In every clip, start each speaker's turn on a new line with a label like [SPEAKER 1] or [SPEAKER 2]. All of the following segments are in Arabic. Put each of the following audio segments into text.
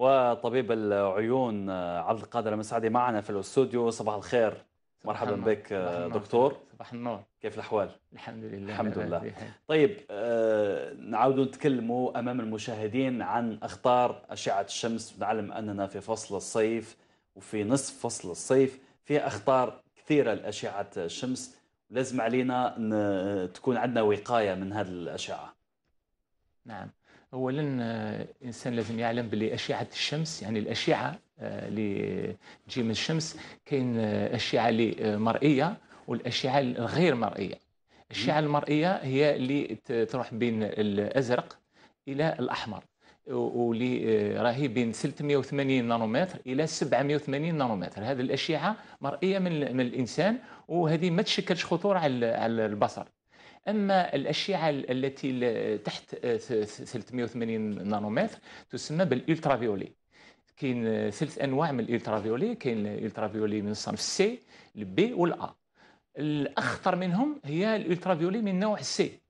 [SPEAKER 1] وطبيب العيون آه، عبد القادر المسعدي معنا في الاستوديو صباح الخير صباح مرحبا النور. بك صباح آه، دكتور صباح النور كيف الاحوال الحمد لله الحمد لله طيب آه، نعود نتكلموا امام المشاهدين عن اخطار اشعه الشمس نعلم اننا في فصل الصيف وفي نصف فصل الصيف في اخطار كثيره لاشعه الشمس لازم علينا تكون عندنا وقايه من هذه الاشعه نعم
[SPEAKER 2] اولا الانسان آه، لازم يعلم بلي اشعه الشمس يعني الاشعه آه، اللي تجي من الشمس كاين آه، اشعه اللي مرئيه والاشعه الغير مرئيه الاشعه المرئيه هي اللي تروح بين الازرق الى الاحمر واللي راهي بين 680 نانومتر الى 780 نانومتر هذه الاشعه مرئيه من الانسان وهذه ما تشكلش خطوره على البصر أما الأشعة التي تحت 380 آه، نانومتر تسمى بالالترافيولي كاين آه، ثلاث انواع من الالترافيولي كاين الالترافيولي من صنف سي البي والا الاخطر منهم هي الالترافيولي من نوع سي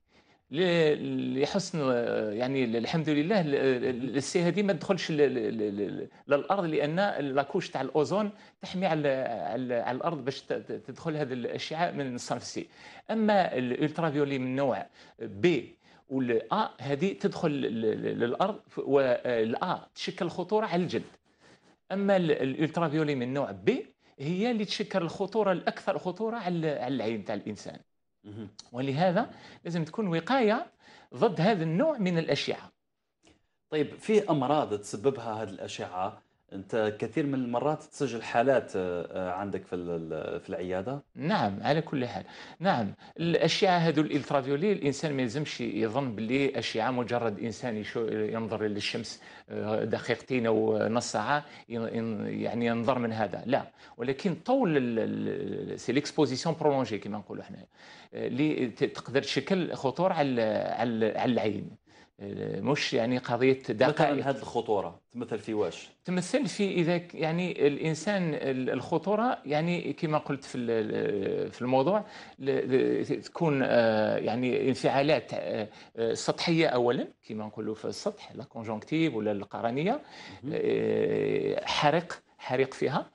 [SPEAKER 2] لحسن يعني الحمد لله السي هذه ما تدخلش للارض لان لاكوش تاع الاوزون تحمي على على الارض باش تدخل هذه الاشعه من الصنف سي اما الالترا فيولي من نوع بي والآ هذه تدخل للارض والآ تشكل خطوره على الجلد اما الالترا فيولي من نوع بي هي اللي تشكل الخطوره الاكثر خطوره على العين تاع الانسان ولهذا لازم تكون وقايه ضد هذا النوع من الاشعه
[SPEAKER 1] طيب في امراض تسببها هذه الاشعه انت كثير من المرات تسجل حالات آه، آه، عندك في في العياده
[SPEAKER 2] نعم على كل حال نعم الاشياء هذو
[SPEAKER 1] الالترافيولي الانسان ما يلزمش
[SPEAKER 2] يظن باللي اشعه مجرد انسان ينظر للشمس آه، دقيقتين او نص ساعه يعني ينظر من هذا لا ولكن طول سي ليكسبوزيسيون برولونجي كما نقولوا حنايا اللي تقدر تشكل خطوره على على العين مش يعني قضيه دقائق مثلا هذه الخطوره تمثل في واش؟ تمثل في اذا يعني الانسان الخطوره يعني كما قلت في في الموضوع تكون آه، يعني انفعالات آه، آه، سطحيه اولا كما نقولوا في السطح لا كونجونكتيف ولا القرنيه حرق حريق فيها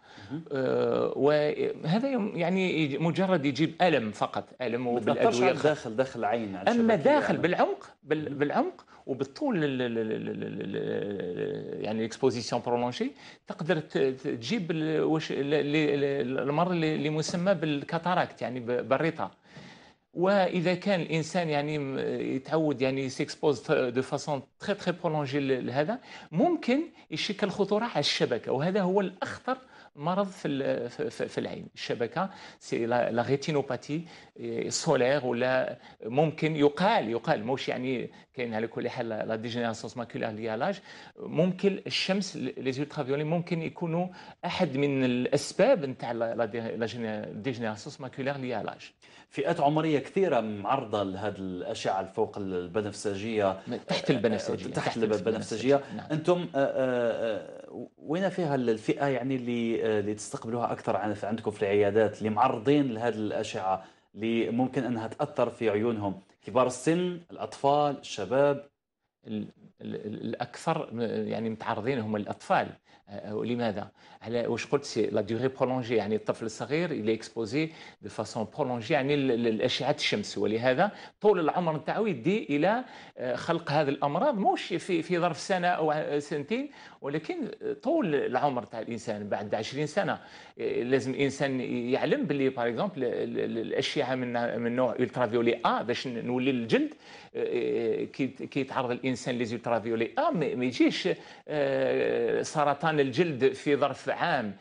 [SPEAKER 2] وهذا يعني مجرد يجيب الم فقط الم وبالادويه داخل داخل العين اما داخل بالعمق بالعمق وبالطول يعني الاكسبوزيسيون برولونجي تقدر تجيب المرض اللي مسمى بالكاتاراكت يعني بالرطة واذا كان الانسان يعني يتعود يعني سيكسبوز دو فاسون تري تري برولونجي لهذا ممكن يشكل خطوره على الشبكه وهذا هو الاخطر مرض في في العين الشبكه سي لا ريتينوباثي سولير ولا ممكن يقال يقال موش يعني كاين على كل حال لا ديجينيراسيون ماكولير ليا لاج ممكن الشمس لي زولترافيولي ممكن يكونوا احد من الاسباب نتاع لا
[SPEAKER 1] ديجينيراسيون ماكولير ليا لاج فئات عمريه كثيره معرضه لهذه الاشعه الفوق البنفسجيه تحت البنفسجيه تحت, تحت البنفسجيه, البنفسجية. نعم. انتم آه، آه، آه، وين فيها الفئه يعني اللي اللي آه، تستقبلوها اكثر عندكم في العيادات اللي معرضين لهذه الاشعه اللي ممكن انها تاثر في عيونهم كبار السن الاطفال الشباب الاكثر يعني متعرضين هم
[SPEAKER 2] الاطفال ولماذا؟ على واش قلت سي لا ديوري برولونجي يعني الطفل الصغير اللي اكسبوزي دو فاسون برولونجي يعني الاشعه الشمس ولهذا طول العمر نتاعو يدي الى آه، خلق هذه الامراض موش في في ظرف سنه او سنتين ولكن طول العمر تاع الانسان بعد 20 سنه آه، لازم الانسان يعلم باللي باغ اكزومبل الاشعه من من نوع الترا فيولي ا باش نولي الجلد آه، كي يتعرض الانسان ليزولترا فيولي ا ما يجيش سرطان كان الجلد في ظرف عام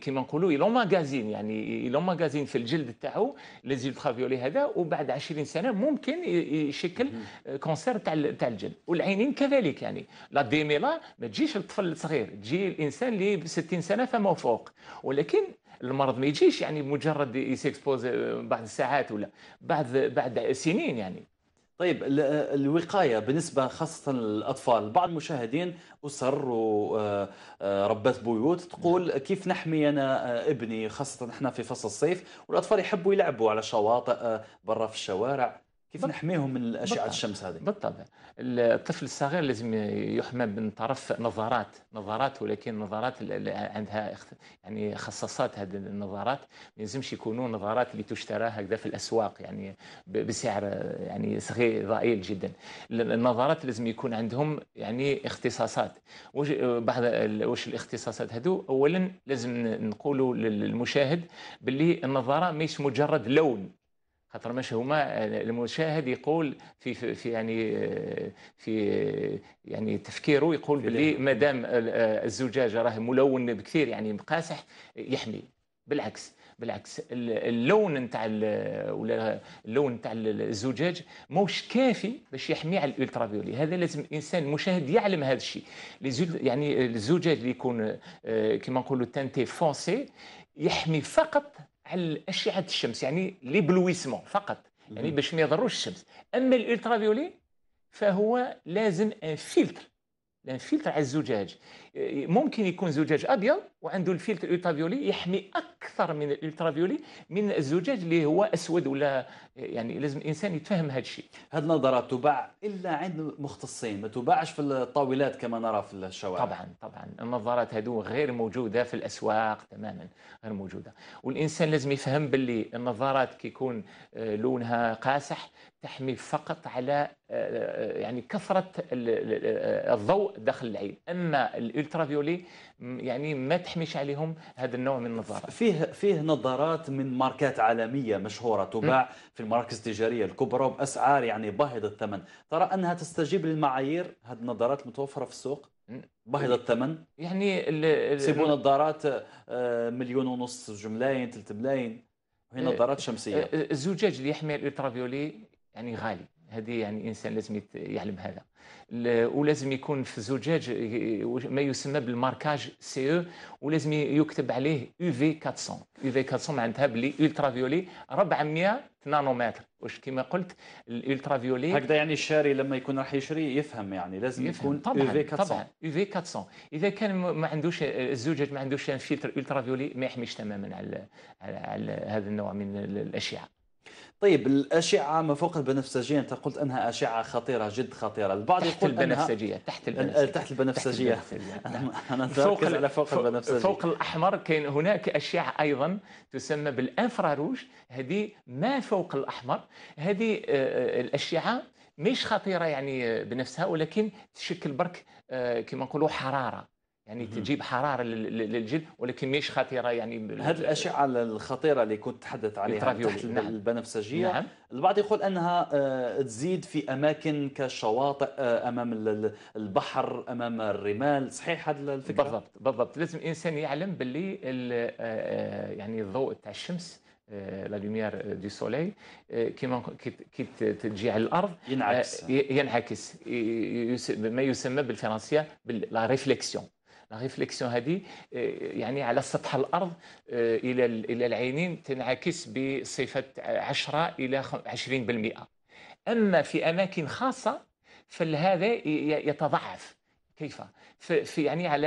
[SPEAKER 2] كما نقولوا يلون ماغازين يعني يلون ماغازين في الجلد تاعو ليز فيولي هذا وبعد 20 سنه ممكن يشكل كونسير تاع تاع الجلد والعينين كذلك يعني لا ديميلا إيه ما تجيش للطفل الصغير تجي الانسان اللي ب 60 سنه فما فوق ولكن المرض ما يجيش يعني مجرد يسيكسبوز بعد ساعات ولا بعد بعد سنين يعني طيب
[SPEAKER 1] الوقايه بالنسبه خاصه للاطفال بعض المشاهدين اسر وربات آه، آه، بيوت تقول نعم. كيف نحمي انا آه، ابني خاصه احنا في فصل الصيف والاطفال يحبوا يلعبوا على شواطئ برا في الشوارع كيف نحميهم من اشعه
[SPEAKER 2] الشمس هذه بالطبع الطفل الصغير لازم يحمى من طرف نظارات نظارات ولكن نظارات عندها يعني خصصات هذه النظارات ما يلزمش يكونوا نظارات اللي تشترى هكذا في الاسواق يعني بسعر يعني صغير ضئيل جدا النظارات لازم يكون عندهم يعني اختصاصات وش بعض واش الاختصاصات هذو اولا لازم نقولوا للمشاهد باللي النظاره مش مجرد لون خاطر ماشي هما المشاهد يقول في في يعني في يعني تفكيره يقول بلي مادام الزجاج راه ملون بكثير يعني مقاسح يحمي بالعكس بالعكس اللون نتاع ولا اللون نتاع الزجاج موش كافي باش يحمي على الالترا فيولي هذا لازم الانسان المشاهد يعلم هذا الشيء يعني الزجاج اللي يكون آه، كما نقولوا تانتي فونسي يحمي فقط على اشعه الشمس يعني لي بلويسمون فقط يعني باش ما يضروش الشمس اما الالترا فهو لازم ان فلتر لان فلتر على الزجاج ممكن يكون زجاج ابيض وعنده الفلتر الالترافيولي يحمي اكثر من الالترافيولي من الزجاج اللي هو اسود ولا يعني لازم الانسان يتفهم هذا الشيء هذه النظارات تباع الا عند مختصين ما تباعش في الطاولات كما نرى في الشوارع طبعا طبعا النظارات هذو غير موجوده في الاسواق تماما غير موجوده والانسان لازم يفهم باللي النظارات كيكون آه، لونها قاسح تحمي فقط على آه، آه، يعني كثره الضوء داخل العين اما الالترا فيولي يعني ما تحميش عليهم هذا النوع
[SPEAKER 1] من النظارات فيه فيه نظارات من ماركات عالميه مشهوره تباع في المراكز التجاريه الكبرى باسعار يعني باهظه الثمن ترى انها تستجيب للمعايير هذه النظارات المتوفره في السوق باهظ الثمن يعني يسيبوا نظارات آه، مليون ونص جملاين ثلاث ملايين وهي آه، نظارات شمسيه آه،
[SPEAKER 2] الزجاج اللي يحمي الالترافيولي يعني غالي هذه يعني الانسان لازم يعلم هذا ولازم يكون في الزجاج ما يسمى بالماركاج سي او ولازم يكتب عليه يو في 400 يو في 400 معناتها بلي الترا فيولي 400 نانومتر واش كما قلت الالترا فيولي هكذا يعني
[SPEAKER 1] الشاري لما يكون راح يشري يفهم يعني لازم يفهم. يكون طبعا UV 400 طبعا
[SPEAKER 2] في 400 اذا كان ما عندوش الزجاج ما عندوش فلتر الترا فيولي ما يحميش تماما على على, على
[SPEAKER 1] هذا النوع من الاشعه طيب الأشعة ما فوق البنفسجية أنت قلت أنها أشعة خطيرة جد خطيرة البعض تحت يقول البنفسجية أنها تحت البنفسجية تحت البنفسجية, تحت نعم. البنفسجية. أنا فوق على فوق البنفسجية فوق
[SPEAKER 2] الأحمر كاين هناك أشعة أيضا تسمى بالأنفراروج هذه ما فوق الأحمر هذه آه، آه، الأشعة مش خطيرة يعني بنفسها ولكن تشكل برك آه، كما نقولوا حرارة يعني تجيب حراره للجلد ولكن مش خطيره يعني هذه
[SPEAKER 1] الاشعه الخطيره اللي كنت تحدث عليها تحت نعم. البنفسجيه نعم. البعض يقول انها آه، تزيد في اماكن كالشواطئ آه، امام البحر امام الرمال صحيح هذا الفكره بالضبط بالضبط لازم الانسان يعلم باللي آه، يعني الضوء تاع الشمس
[SPEAKER 2] لا لوميير دي سولي كيما كي تجي على الارض ينعكس ينعكس ما يسمى بالفرنسيه لا ريفليكسيون لا ريفليكسيون هذه يعني على سطح الارض الى الى العينين تنعكس بصفه 10 الى 20% اما في اماكن خاصه فهذا يتضاعف كيف في يعني على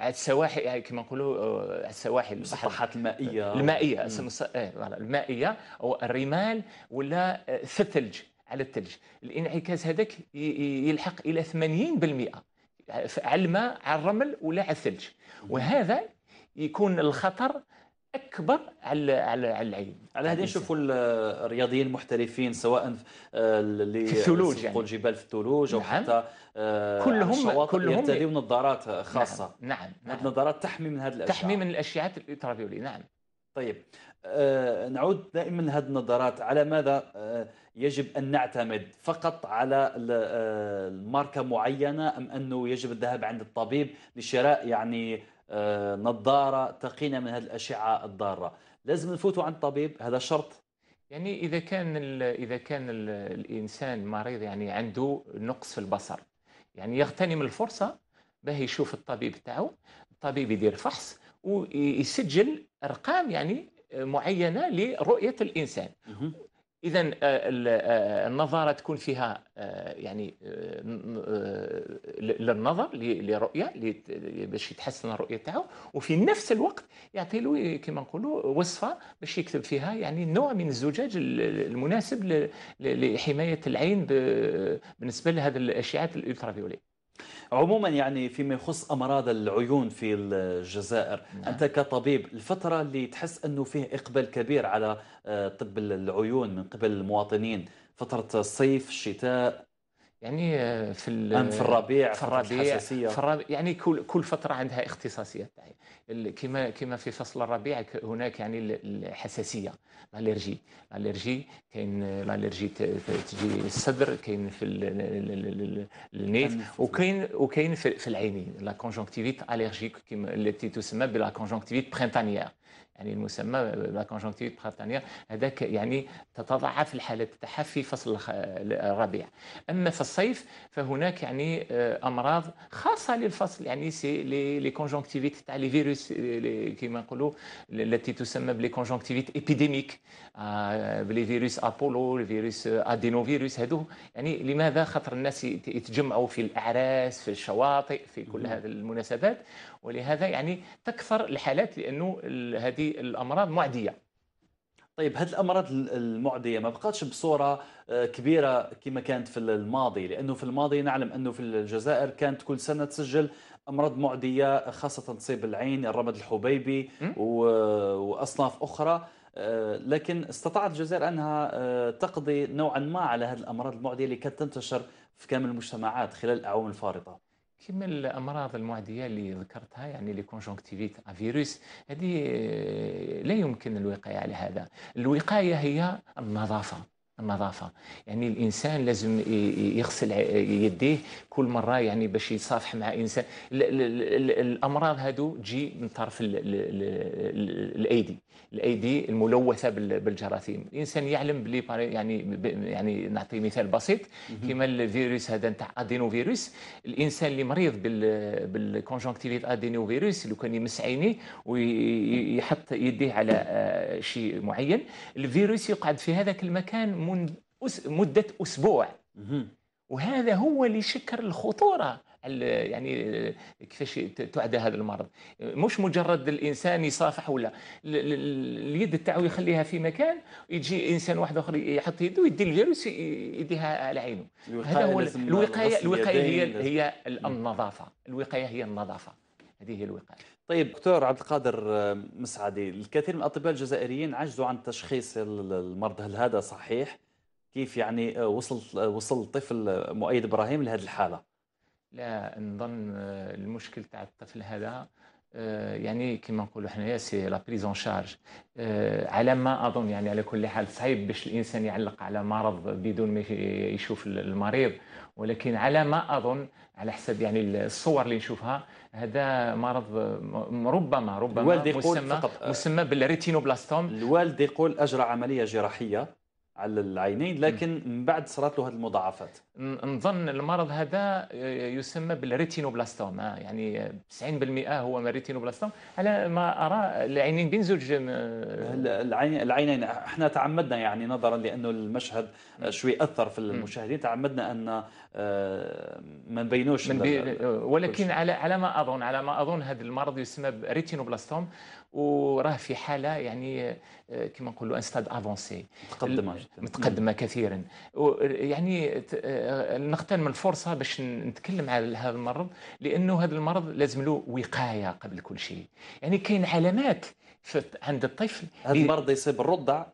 [SPEAKER 2] على السواحل يعني كما نقولوا على السواحل المسطحات المائيه المائيه المائيه او الرمال ولا في الثلج على الثلج الانعكاس هذاك يلحق الى 80% على الماء
[SPEAKER 1] على الرمل ولا على الثلج وهذا يكون الخطر اكبر على على العين على هذه نشوفوا الرياضيين المحترفين سواء اللي في آه، الثلوج يعني. الجبال في الثلوج او نعم. حتى آه، كلهم كلهم يرتديون نظارات خاصه نعم, نعم. نعم. النظارات تحمي من هذه الاشعه تحمي من الاشعه الالترافيولي نعم طيب آه، نعود دائما هذه النظرات على ماذا آه، يجب ان نعتمد فقط على آه، الماركه معينه ام انه يجب الذهاب عند الطبيب لشراء يعني نظاره تقينا من هذه الاشعه الضاره لازم نفوتوا عند الطبيب هذا شرط يعني اذا كان اذا كان الانسان
[SPEAKER 2] مريض يعني عنده نقص في البصر يعني يغتنم الفرصه باه يشوف الطبيب تاعو الطبيب يدير فحص ويسجل ارقام يعني معينه لرؤيه الانسان اذا آه، آه، النظاره تكون فيها آه، يعني للنظر لرؤيه باش يتحسن الرؤيه تاعو وفي نفس الوقت يعطي له كما نقولوا وصفه باش يكتب فيها يعني نوع من الزجاج المناسب لحمايه
[SPEAKER 1] العين بالنسبه لهذه الاشعاعات الالترافيوليه عموما يعني فيما يخص أمراض العيون في الجزائر نعم. أنت كطبيب الفترة اللي تحس أنه فيه إقبال كبير على آه، طب العيون من قبل المواطنين فترة الصيف الشتاء يعني آه، في في الربيع في الربيع, في الربيع
[SPEAKER 2] يعني كل كل فتره عندها اختصاصيات كما كما في فصل الربيع هناك يعني الحساسيه الالرجي الالرجي كاين الالرجي تجي الصدر كاين في النيف وكاين وكاين في العينين لا كونجونكتيفيت اليرجيك التي تسمى بلا كونجونكتيفيت برينتانيير يعني المسمى لا كونجونكتيفيت برينتانيير هذاك يعني تتضاعف الحالات تاعها في فصل الربيع اما في الصيف فهناك يعني آه، امراض خاصه للفصل يعني سي لي كونجونكتيفيت تاع لي فيروس كما نقولوا التي تسمى كونجونكتيفيت ايبيديميك بلي فيروس ابولو الفيروس ادينو فيروس هذو يعني لماذا خاطر الناس يتجمعوا في الاعراس في الشواطئ في كل هذه المناسبات ولهذا يعني تكثر الحالات لانه هذه الامراض معديه
[SPEAKER 1] طيب هذه الامراض المعديه ما بقاتش بصوره كبيره كما كانت في الماضي لانه في الماضي نعلم انه في الجزائر كانت كل سنه تسجل امراض معديه خاصه تصيب العين الرمد الحبيبي واصناف اخرى آه، لكن استطاعت الجزائر انها آه، تقضي نوعا ما على هذه الامراض المعديه اللي كانت تنتشر في كامل المجتمعات خلال الاعوام الفارطه.
[SPEAKER 2] كما الامراض المعديه اللي ذكرتها يعني لي كونجونكتيفيت فيروس هذه آه، لا يمكن الوقايه على هذا الوقايه هي النظافه النظافة يعني الإنسان لازم يغسل يديه كل مرة يعني باش يتصافح مع إنسان الأمراض هادو تجي من طرف الأيدي الأيدي الملوثة بالجراثيم الإنسان يعلم بلي يعني يعني نعطي مثال بسيط كما الفيروس هذا نتاع أدينو فيروس الإنسان اللي مريض بالكونجونكتيفيت أدينو فيروس لو كان يمس عينيه ويحط يديه على آه، شيء معين الفيروس يقعد في هذاك المكان منذ أس... مدة أسبوع وهذا هو اللي شكر الخطورة يعني كيفاش تعدى هذا المرض مش مجرد الانسان يصافح ولا اليد تاعو يخليها في مكان يجي انسان واحد اخر يحط يده ويدي الفيروس يديها على عينه هذا هو الوقايه الوقايه هي هي النظافه الوقايه هي النظافه
[SPEAKER 1] هذه هي الوقايه طيب دكتور عبد القادر آه، مسعدي الكثير من الاطباء الجزائريين عجزوا عن تشخيص المرض هل هذا صحيح كيف يعني آه، وصل آه، وصل الطفل مؤيد ابراهيم لهذه الحاله
[SPEAKER 2] لا نظن المشكل تاع الطفل هذا آه، يعني كما نقولوا حنايا سي لا بريزون شارج آه، على ما اظن يعني على كل حال صعيب باش الانسان يعلق على مرض بدون ما يشوف المريض ولكن على ما اظن على حسب يعني الصور اللي نشوفها
[SPEAKER 1] هذا مرض ربما ربما الوالد يقول مسمى, فقط آه، مسمى بالريتينوبلاستوم الوالد يقول اجرى عمليه جراحيه على العينين لكن من بعد صارت له هذه المضاعفات
[SPEAKER 2] نظن المرض هذا يسمى بالريتينوبلاستوما آه، يعني
[SPEAKER 1] 90% هو من الريتينوبلاستوما على ما ارى العينين بين زوج آه، العينين احنا تعمدنا يعني نظرا لانه المشهد شوي اثر في المشاهدين تعمدنا ان آه، ما نبينوش بي... ولكن على على ما
[SPEAKER 2] اظن على ما اظن هذا المرض يسمى ريتينوبلاستوم وراه في حاله يعني آه، كما نقولوا ان ستاد افونسي متقدمه جدا متقدمه كثيرا يعني آه، نغتنم الفرصه باش نتكلم على هذا المرض لانه هذا المرض لازم له وقايه قبل كل شيء يعني كاين علامات عند الطفل هذا
[SPEAKER 1] المرض يصيب الرضع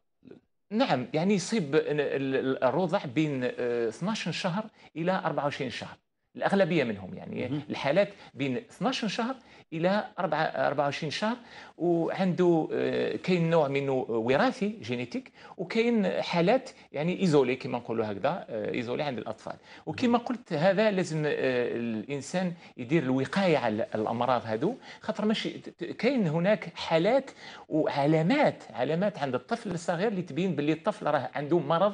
[SPEAKER 2] نعم يعني يصيب الرضع بين 12 آه، شهر الى 24 شهر الاغلبيه منهم يعني الحالات بين 12 شهر الى 24 شهر وعنده آه، كاين نوع منه آه، وراثي جينيتيك وكاين حالات يعني ايزولي كما نقولوا هكذا آه، ايزولي عند الاطفال وكما قلت هذا لازم الانسان يدير الوقايه على الامراض هذو خاطر ماشي كاين هناك حالات وعلامات علامات عند الطفل الصغير اللي تبين باللي الطفل راه عنده مرض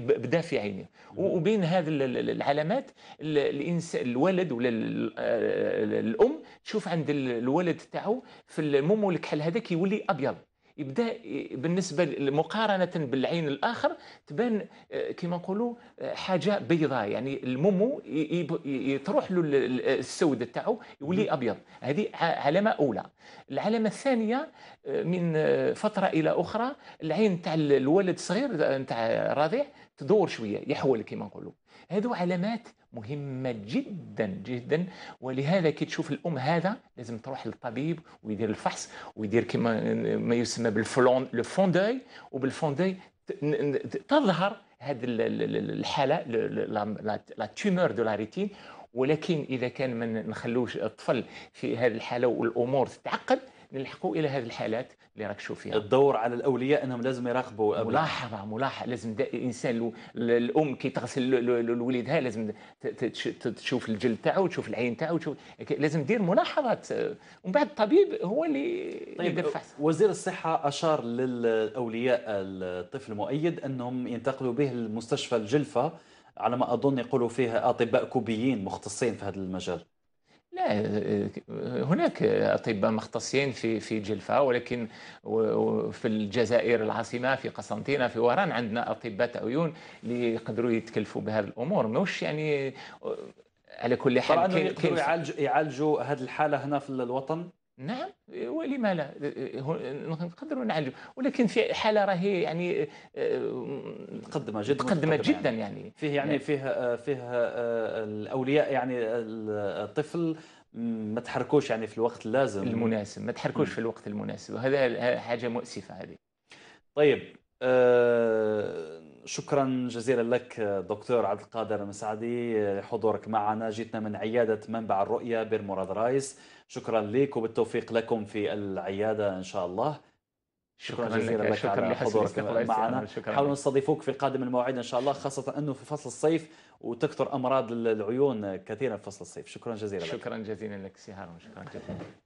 [SPEAKER 2] بدا في عينه وبين هذه العلامات الانسان الولد ولا الام تشوف عند الولد تاعو في المومو الكحل هذا كيولي ابيض يبدا بالنسبه مقارنه بالعين الاخر تبان آه، كما نقولوا آه، حاجه بيضاء يعني المومو يتروح له السود تاعو يولي ابيض هذه علامه اولى العلامه الثانيه آه، من فتره الى اخرى العين تاع الولد الصغير تاع الرضيع تدور شويه يحول كما نقولوا هذو علامات مهمه جدا جدا ولهذا كي تشوف الام هذا لازم تروح للطبيب ويدير الفحص ويدير كما ما يسمى بالفلون لو فوندوي وبالفوندوي تظهر هذه الحاله لا تيمور دو لا ريتين ولكن اذا كان ما نخلوش الطفل في هذه الحاله والامور تتعقد نلحقوا الى هذه الحالات اللي راك تشوف فيها الدور على الاولياء انهم لازم يراقبوا ملاحظه ملاحظه لازم الانسان الام كي تغسل لوليدها لازم تشوف الجلد تاعو وتشوف العين تاعو وتشوف لازم دير ملاحظات ومن بعد الطبيب هو اللي طيب يدفعت.
[SPEAKER 1] وزير الصحه اشار للاولياء الطفل المؤيد انهم ينتقلوا به لمستشفى الجلفه على ما اظن يقولوا فيها اطباء كوبيين مختصين في هذا المجال
[SPEAKER 2] لا هناك اطباء مختصين في في جلفه ولكن في الجزائر العاصمه في قسنطينه في وهران عندنا اطباء عيون اللي يقدروا يتكلفوا بهذه الامور ماهوش يعني على كل حال كاين يعالجوا
[SPEAKER 1] يعالجوا هذه
[SPEAKER 2] الحاله هنا في الوطن نعم ولما لا نقدروا نعالجوا ولكن في حاله راهي يعني متقدمه جدا متقدمه يعني. جدا يعني, يعني
[SPEAKER 1] فيه يعني نعم. فيه فيه الاولياء يعني الطفل ما تحركوش يعني في الوقت اللازم المناسب ما تحركوش في الوقت المناسب وهذا حاجه مؤسفه هذه طيب أه شكرا جزيلا لك دكتور عبد القادر المسعدي لحضورك معنا جيتنا من عيادة منبع الرؤية برمراد رايس شكرا لك وبالتوفيق لكم في العيادة إن شاء الله شكرا, شكرا جزيلا لك, لك شكرا على حضورك معنا حاولوا نستضيفوك في قادم المواعيد ان شاء الله خاصه انه في فصل الصيف وتكثر امراض العيون كثيرا في فصل الصيف شكرا جزيلا شكرا لك شكرا جزيلا لك سهار شكرا جزيلا